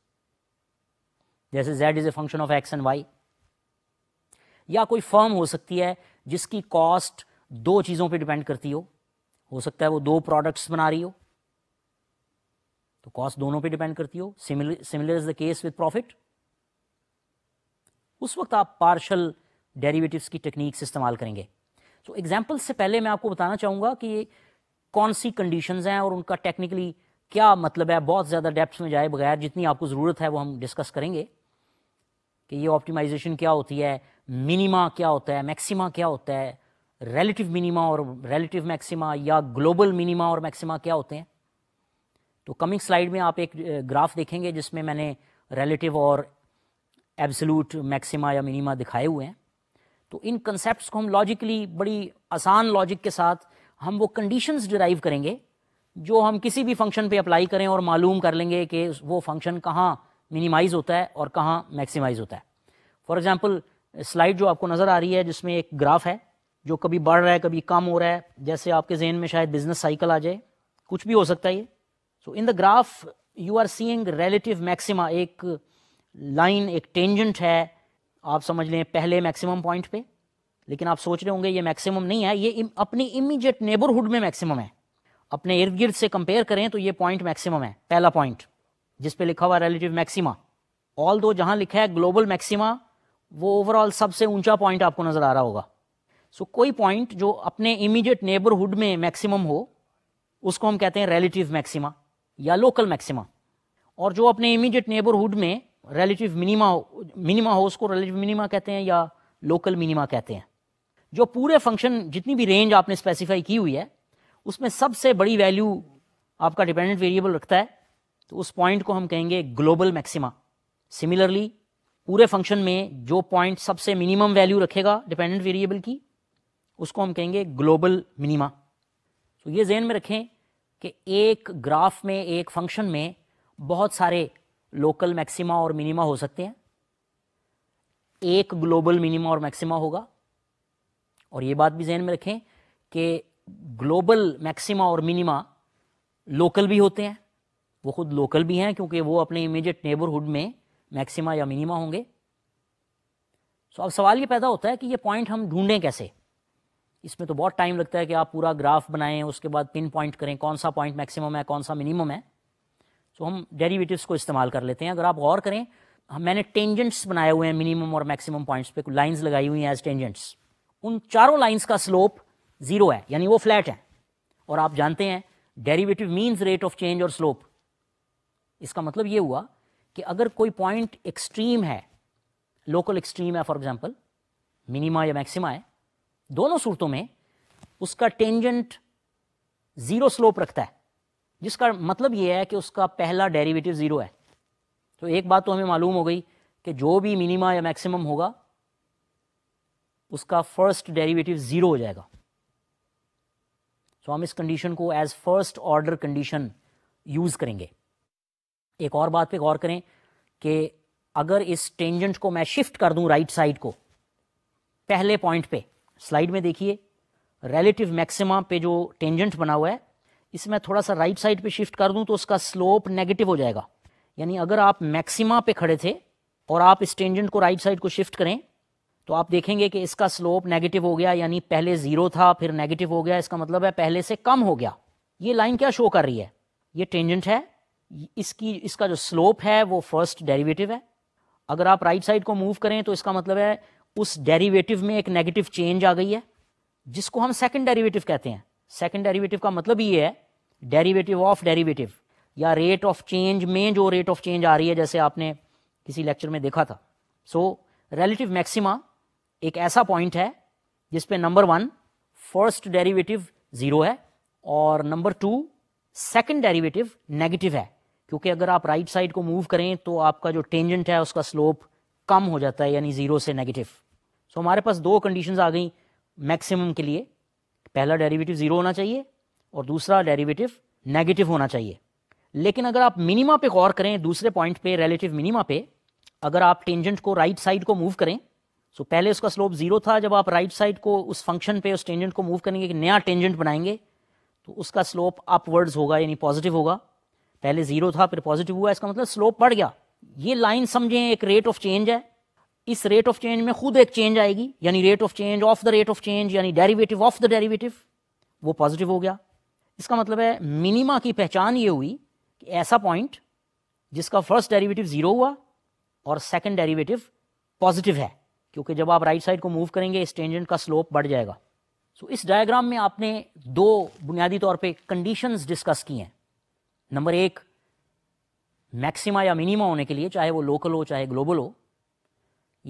A: जैसे z is a function of x and y या कोई फर्म हो सकती है जिसकी कॉस्ट दो चीज़ों पे डिपेंड करती हो हो सकता है वो दो प्रोडक्ट्स बना रही हो तो कॉस्ट दोनों पे डिपेंड करती हो similar is the case with profit उस वक्त आप पार्शल डेरिवेटिव्स की टेक्निक्स इस्तेमाल करेंगे तो so, एग्जाम्पल से पहले मैं आपको बताना चाहूँगा कि कौन सी कंडीशन हैं और उनका टेक्निकली क्या मतलब है बहुत ज़्यादा डेप्थ में जाए बगैर जितनी आपको ज़रूरत है वो हम डिस्कस करेंगे कि ये ऑप्टिमाइजेशन क्या होती है मिनिमा क्या होता है मैक्सिमा क्या होता है रेलेटिव मिनिमा और रेलेटिव मैक्सिमा या ग्लोबल मिनिमा और मैक्सिमा क्या होते हैं तो कमिंग स्लाइड में आप एक ग्राफ देखेंगे जिसमें मैंने रिलेटिव और एब्सलूट मैक्सिमा या मिनिमा दिखाए हुए हैं तो इन कंसेप्ट को हम लॉजिकली बड़ी आसान लॉजिक के साथ हम वो कंडीशंस डिराइव करेंगे जो हम किसी भी फंक्शन पे अप्लाई करें और मालूम कर लेंगे कि वो फंक्शन कहाँ मिनिमाइज होता है और कहाँ मैक्सिमाइज होता है फॉर एग्जाम्पल स्लाइड जो आपको नज़र आ रही है जिसमें एक ग्राफ है जो कभी बढ़ रहा है कभी कम हो रहा है जैसे आपके जहन में शायद बिजनेस साइकिल आ जाए कुछ भी हो सकता है ये So in the graph you are seeing relative maxima, एक लाइन एक टेंजेंट है, आप समझ लें पहले maximum पॉइंट पे, लेकिन आप सोच रहे होंगे ये maximum नहीं है, ये अपनी इमीजिएट neighborhood में maximum है, अपने इर्द गिर्द से कंपेयर करें तो ये पॉइंट maximum है, पहला पॉइंट जिस पे लिखा हुआ relative maxima, ऑल दो जहाँ लिखा है ग्लोबल मैक्सिमा वो ओवरऑल सबसे ऊंचा पॉइंट आपको नज़र आ रहा होगा सो so, कोई पॉइंट जो अपने इमीजिएट नेबरहुड में मैक्सिमम हो उसको हम कहते हैं रिलेटिव मैक्सिमा या लोकल मैक्सिमा और जो अपने इमीडिएट नेबरहुड में रिलेटिव मिनिमा मिनिमा हो उसको रिलेटिव मिनिमा कहते हैं या लोकल मिनिमा कहते हैं जो पूरे फंक्शन जितनी भी रेंज आपने स्पेसिफाई की हुई है उसमें सबसे बड़ी वैल्यू आपका डिपेंडेंट वेरिएबल रखता है तो उस पॉइंट को हम कहेंगे ग्लोबल मैक्सिमा सिमिलरली पूरे फंक्शन में जो पॉइंट सबसे मिनिमम वैल्यू रखेगा डिपेंडेंट वेरिएबल की उसको हम कहेंगे ग्लोबल मिनिमा तो ये जहन में रखें कि एक ग्राफ में एक फंक्शन में बहुत सारे लोकल मैक्सिमा और मिनिमा हो सकते हैं एक ग्लोबल मिनिमा और मैक्सिमा होगा और ये बात भी जहन में रखें कि ग्लोबल मैक्सिमा और मिनिमा लोकल भी होते हैं वो खुद लोकल भी हैं क्योंकि वो अपने इमीडिएट नेबरहुड में मैक्सिमा या मिनिमा होंगे सो so अब सवाल ये पैदा होता है कि ये पॉइंट हम ढूंढें कैसे इसमें तो बहुत टाइम लगता है कि आप पूरा ग्राफ बनाएं उसके बाद पिन पॉइंट करें कौन सा पॉइंट मैक्सिमम है कौन सा मिनिमम है तो हम डेरिवेटिव्स को इस्तेमाल कर लेते हैं अगर आप गौर करें हम मैंने टेंजेंट्स बनाए हुए हैं मिनिमम और मैक्सिमम पॉइंट्स पे लाइंस लगाई हुई हैं एज टेंजेंट्स उन चारों लाइन्स का स्लोप ज़ीरो है यानी वो फ्लैट है और आप जानते हैं derivative means rate of change और स्लोप इसका मतलब ये हुआ कि अगर कोई पॉइंट एक्सट्रीम है लोकल एक्सट्रीम है फॉर एग्जाम्पल मिनिमा या मैक्सिमा है दोनों सूरतों में उसका टेंजेंट ज़ीरो स्लोप रखता है जिसका मतलब यह है कि उसका पहला डेरिवेटिव ज़ीरो है तो एक बात तो हमें मालूम हो गई कि जो भी मिनिमा या मैक्सिमम होगा उसका फर्स्ट डेरिवेटिव ज़ीरो हो जाएगा सो हम इस कंडीशन को as first order condition use करेंगे एक और बात पे गौर करें कि अगर इस टेंजेंट को मैं शिफ्ट कर दूं राइट right साइड को पहले पॉइंट पे स्लाइड में देखिए रेलेटिव मैक्सिमा पे जो टेंजेंट बना हुआ है इसमें थोड़ा सा राइट साइड पे शिफ्ट कर दूं तो उसका स्लोप नेगेटिव हो जाएगा यानी अगर आप मैक्सिमा पे खड़े थे और आप इस टेंजेंट को राइट साइड को शिफ्ट करें तो आप देखेंगे कि इसका स्लोप नेगेटिव हो गया यानी पहले जीरो था फिर नेगेटिव हो गया इसका मतलब है पहले से कम हो गया ये लाइन क्या शो कर रही है ये टेंजेंट है इसकी इसका जो स्लोप है वो फर्स्ट डेरिवेटिव है अगर आप राइट right साइड को मूव करें तो इसका मतलब है उस डेरिवेटिव में एक नेगेटिव चेंज आ गई है जिसको हम सेकंड डेरिवेटिव कहते हैं सेकंड डेरिवेटिव का मतलब ये है डेरिवेटिव ऑफ डेरिवेटिव या रेट ऑफ चेंज में जो रेट ऑफ चेंज आ रही है जैसे आपने किसी लेक्चर में देखा था सो रिलेटिव मैक्सिमा एक ऐसा पॉइंट है जिसपे number one first derivative zero है और number two second derivative negative है क्योंकि अगर आप राइट right साइड को मूव करें तो आपका जो टेंजेंट है उसका स्लोप कम हो जाता है यानी ज़ीरो से नेगेटिव सो तो हमारे पास दो कंडीशंस आ गई मैक्सिमम के लिए पहला डेरिवेटिव ज़ीरो होना चाहिए और दूसरा डेरिवेटिव नेगेटिव होना चाहिए लेकिन अगर आप मिनिमा पे गौर करें दूसरे पॉइंट पे रिलेटिव मिनिमा पे अगर आप टेंजेंट को राइट right साइड को मूव करें सो तो so पहले उसका स्लोप ज़ीरो था जब आप राइट right साइड को उस फंक्शन पे उस टेंजेंट को मूव करेंगे कि नया टेंजेंट बनाएंगे तो उसका स्लोप अपवर्ड्स होगा यानी पॉजिटिव होगा पहले ज़ीरो था फिर पॉजिटिव हुआ इसका मतलब स्लोप बढ़ गया ये लाइन समझें एक रेट ऑफ चेंज है इस रेट ऑफ चेंज में खुद एक चेंज आएगी यानी rate of change of the rate of change यानी डेरिवेटिव ऑफ द डेरिवेटिव वो पॉजिटिव हो गया इसका मतलब है मिनिमा की पहचान ये हुई कि ऐसा पॉइंट जिसका फर्स्ट डेरिवेटिव जीरो हुआ और सेकंड डेरिवेटिव पॉजिटिव है क्योंकि जब आप राइट साइड को मूव करेंगे इस टेंजेंट का स्लोप बढ़ जाएगा सो so, इस डायग्राम में आपने दो बुनियादी तौर पे कंडीशंस डिस्कस की हैं नंबर एक मैक्सिमा या मिनिमा होने के लिए चाहे वो लोकल हो चाहे ग्लोबल हो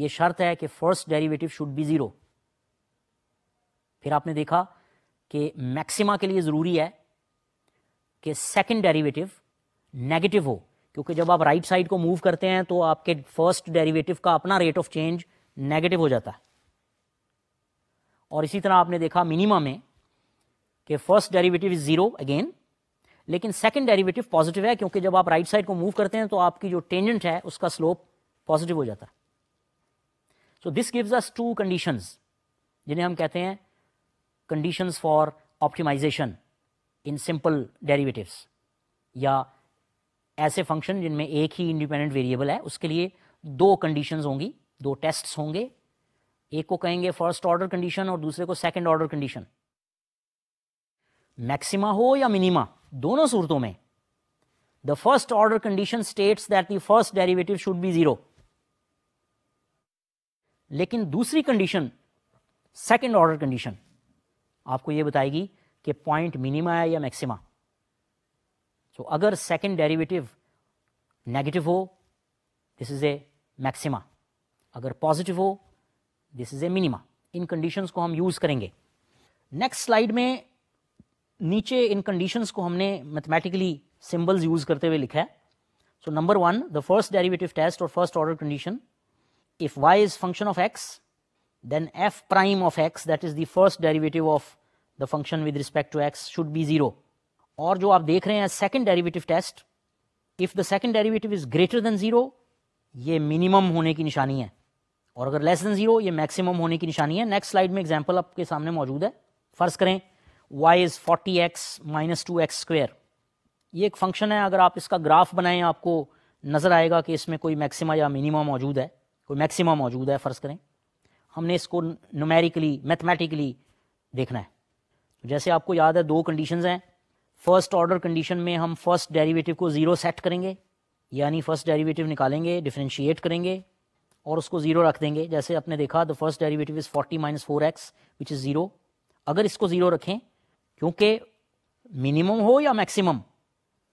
A: ये शर्त है कि first derivative should be zero फिर आपने देखा कि मैक्सिमा के लिए ज़रूरी है कि सेकंड डेरिवेटिव नेगेटिव हो क्योंकि जब आप राइट right साइड को मूव करते हैं तो आपके फर्स्ट डेरिवेटिव का अपना रेट ऑफ चेंज नेगेटिव हो जाता है और इसी तरह आपने देखा मिनिमा में कि first derivative is zero again लेकिन सेकंड डेरिवेटिव पॉजिटिव है क्योंकि जब आप राइट right साइड को मूव करते हैं तो आपकी जो टेंजेंट है उसका स्लोप पॉजिटिव हो जाता है so this gives us two conditions जिन्हें हम कहते हैं conditions for optimization in simple derivatives या ऐसे फंक्शन जिनमें एक ही इंडिपेंडेंट वेरिएबल है उसके लिए दो कंडीशन होंगी दो टेस्ट होंगे एक को कहेंगे फर्स्ट ऑर्डर कंडीशन और दूसरे को सेकेंड ऑर्डर कंडीशन मैक्सिमा हो या मिनिमा दोनों सूरतों में the first order condition states that the first derivative should be zero लेकिन दूसरी कंडीशन सेकेंड ऑर्डर कंडीशन आपको यह बताएगी कि पॉइंट मिनिमा है या मैक्सिमा सो so, अगर सेकेंड डेरिवेटिव नेगेटिव हो दिस इज ए मैक्सिमा अगर पॉजिटिव हो दिस इज ए मिनिमा इन कंडीशंस को हम यूज करेंगे नेक्स्ट स्लाइड में नीचे इन कंडीशन को हमने मैथमेटिकली सिंबल्स यूज करते हुए लिखा है so number one the first derivative test और first order condition if y is function of x then f prime of x that is the first derivative of the function with respect to x should be 0 or jo aap dekh rahe hain second derivative test if the second derivative is greater than 0 ye minimum hone ki nishani hai aur agar less than 0 ye maximum hone ki nishani hai next slide mein example aapke samne maujood hai farz karein y is 40x minus 2x square ye ek function hai agar aap iska graph banaye aapko nazar aayega ki isme koi maxima ya minima maujood hai कोई maxima मौजूद है फ़र्ज़ करें हमने इसको numerically mathematically देखना है तो जैसे आपको याद है दो कंडीशन हैं फर्स्ट ऑर्डर कंडीशन में हम फर्स्ट डेरिवेटिव को ज़ीरो सेट करेंगे यानी फर्स्ट डेरिवेटिव निकालेंगे डिफ्रेंशिएट करेंगे और उसको ज़ीरो रख देंगे जैसे आपने देखा the first derivative is forty minus four x which is zero अगर इसको ज़ीरो रखें क्योंकि मिनिमम हो या मैक्सिमम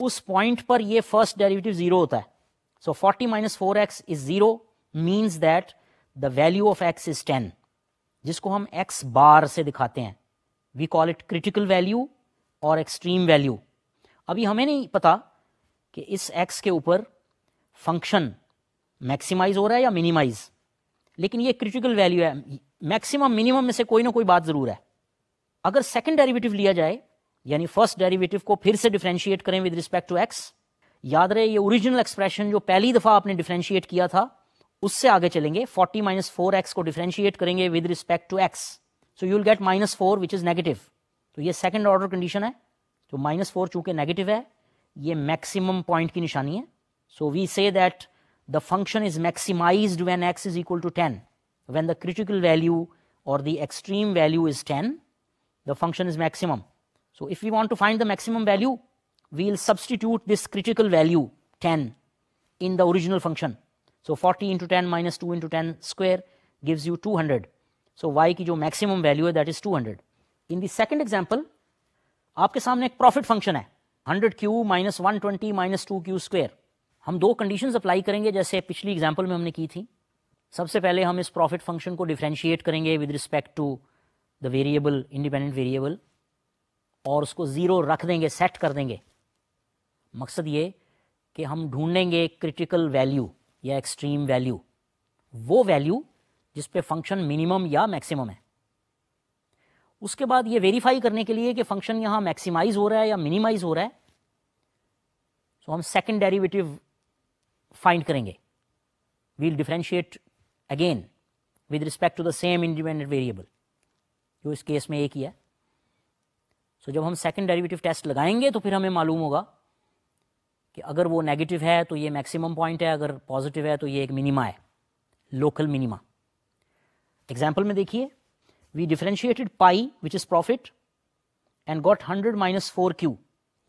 A: उस पॉइंट पर ये फर्स्ट डेरिवेटिव ज़ीरो होता है so forty minus four x is zero means that the value of x is ten जिसको हम एक्स बार से दिखाते हैं we call it critical value और एक्सट्रीम वैल्यू अभी हमें नहीं पता कि इस एक्स के ऊपर फंक्शन मैक्सिमाइज हो रहा है या मिनिमाइज लेकिन ये क्रिटिकल वैल्यू है मैक्सिमम मिनिमम में से कोई ना कोई बात ज़रूर है अगर सेकेंड डेरिवेटिव लिया जाए यानी फर्स्ट डेरिवेटिव को फिर से डिफ्रेंशिएट करें विद रिस्पेक्ट टू एक्स याद रहे ये ओरिजिनल एक्सप्रेशन जो पहली दफ़ा आपने डिफ्रेंशिएट किया था उससे आगे चलेंगे 40 माइनस फोर एक्स को डिफ्रेंशिएट करेंगे with respect to x so you'll get minus four which is negative तो ये सेकेंड ऑर्डर कंडीशन है तो माइनस फोर चूंकि नेगेटिव है ये मैक्सिमम पॉइंट की निशानी है so we say that the function is maximize when x is equal to ten when the critical value और the extreme value is ten the function is maximum so if you want to find the maximum value will substitute this critical value ten in the original function forty into ten minus two into ten square square you two hundred so y की जो maximum value है is two hundred in the second example आपके सामने एक profit function है q minus one twenty minus two q square हम दो condition apply करेंगे जैसे पिछली एग्जाम्पल में हमने की थी सबसे पहले हम इस प्रॉफिट फंक्शन को डिफ्रेंशिएट करेंगे with respect to the variable independent variable और उसको ज़ीरो रख देंगे सेट कर देंगे मकसद ये कि हम ढूंढेंगे क्रिटिकल वैल्यू या एक्सट्रीम वैल्यू वो वैल्यू जिस पे फंक्शन मिनिमम या मैक्सिमम है उसके बाद ये वेरीफाई करने के लिए कि फंक्शन यहां मैक्सिमाइज हो रहा है या मिनिमाइज हो रहा है सो so हम सेकंड डेरिवेटिव फाइंड करेंगे we'll differentiate again with respect to the same independent variable जो इस केस में एक ही है सो so जब हम सेकंड डेरिवेटिव टेस्ट लगाएंगे तो फिर हमें मालूम होगा कि अगर वो नेगेटिव है तो ये मैक्सिमम पॉइंट है अगर पॉजिटिव है तो ये एक मिनिमा है लोकल मिनिमा एग्जाम्पल में देखिए we differentiated pi which is profit and got hundred minus four q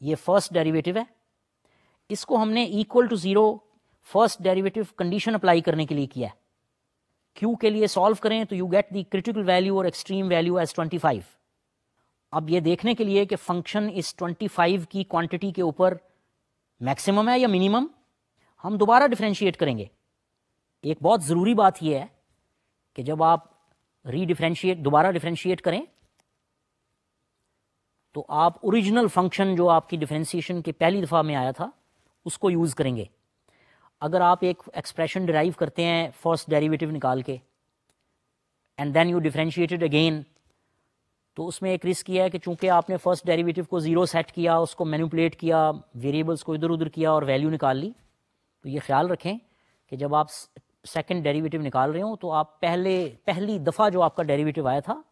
A: ये फर्स्ट डेरिवेटिव है इसको हमने equal to zero first derivative condition apply करने के लिए किया है क्यू के लिए सॉल्व करें तो you get the critical value और extreme value as twenty five अब ये देखने के लिए कि फंक्शन इस ट्वेंटी फाइव की क्वांटिटी के ऊपर मैक्सिमम है या मिनिमम हम दोबारा डिफ्रेंशिएट करेंगे एक बहुत ज़रूरी बात यह है कि जब आप रीडिफ्रेंशिएट दोबारा डिफ्रेंशिएट करें तो आप ओरिजिनल फंक्शन जो आपकी डिफ्रेंशिएशन के पहली दफ़ा में आया था उसको यूज़ करेंगे अगर आप एक एक्सप्रेशन डिराइव करते हैं फर्स्ट डेरिवेटिव निकाल के and then you differentiated again तो उसमें एक रिस्क यह है कि चूंकि आपने फर्स्ट डेरिवेटिव को ज़ीरो सेट किया उसको मैनिपुलेट किया वेरिएबल्स को इधर उधर किया और वैल्यू निकाल ली तो ये ख्याल रखें कि जब आप सेकेंड डेरीवेटिव निकाल रहे हो तो आप पहले पहली दफ़ा जो आपका डेरीवेटिव आया था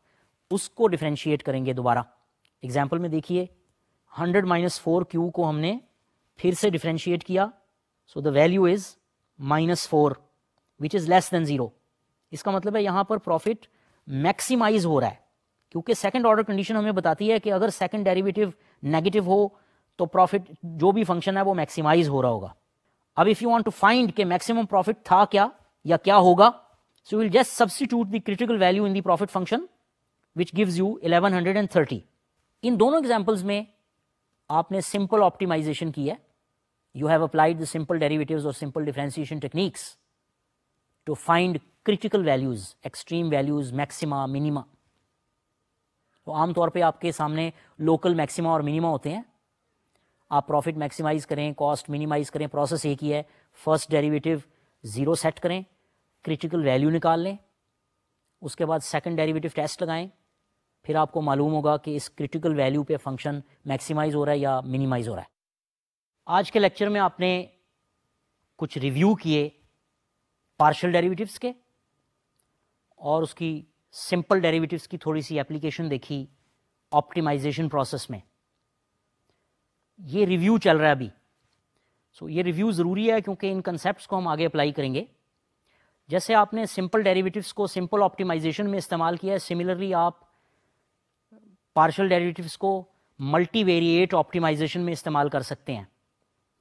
A: उसको डिफ्रेंशिएट करेंगे दोबारा एग्जाम्पल में देखिए हंड्रेड माइनस फोर क्यू को हमने फिर से डिफ्रेंशिएट किया so the value is minus four which is less than zero इसका मतलब है यहाँ पर प्रॉफिट मैक्सिमाइज हो रहा है क्योंकि सेकंड ऑर्डर कंडीशन हमें बताती है कि अगर सेकंड डेरिवेटिव नेगेटिव हो तो प्रॉफिट जो भी फंक्शन है वो मैक्सिमाइज हो रहा होगा अब if you want to find के मैक्सिमम प्रॉफिट था क्या या क्या होगा so will just substitute the critical value in the profit function which gives you 1130 इन दोनों एग्जाम्पल्स में आपने सिंपल ऑप्टिमाइजेशन की है you have applied the simple derivatives और simple differentiation techniques to find critical values extreme values maxima minima तो आमतौर पे आपके सामने लोकल मैक्सिमा और मिनिमा होते हैं आप प्रॉफिट मैक्सिमाइज करें कॉस्ट मिनिमाइज करें प्रोसेस एक ही है फर्स्ट डेरिवेटिव ज़ीरो सेट करें क्रिटिकल वैल्यू निकाल लें उसके बाद सेकेंड डेरीवेटिव टेस्ट लगाएं फिर आपको मालूम होगा कि इस क्रिटिकल वैल्यू पे फंक्शन मैक्सिमाइज हो रहा है या मिनिमाइज हो रहा है आज के लेक्चर में आपने कुछ रिव्यू किए पार्शियल डेरिवेटिव्स के और उसकी सिंपल डेरिवेटिव्स की थोड़ी सी एप्लीकेशन देखी ऑप्टिमाइजेशन प्रोसेस में ये रिव्यू चल रहा है अभी सो so, ये रिव्यू ज़रूरी है क्योंकि इन कंसेप्ट को हम आगे अप्लाई करेंगे जैसे आपने सिंपल डेरिवेटिव्स को सिंपल ऑप्टिमाइजेशन में इस्तेमाल किया है सिमिलरली आप पार्शल डेरिवेटिव्स को मल्टीवेरिएट ऑप्टिमाइजेशन में इस्तेमाल कर सकते हैं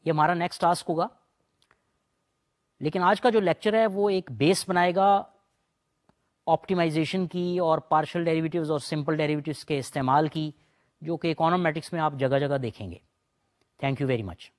A: ये हमारा नेक्स्ट टास्क होगा लेकिन आज का जो लेक्चर है वो एक बेस बनाएगा ऑप्टिमाइजेशन की और पार्शल डेरिवेटिव्स और सिंपल डेरिवेटिव्स के इस्तेमाल की जो कि इकोनॉमेटिक्स में आप जगह जगह देखेंगे थैंक यू वेरी मच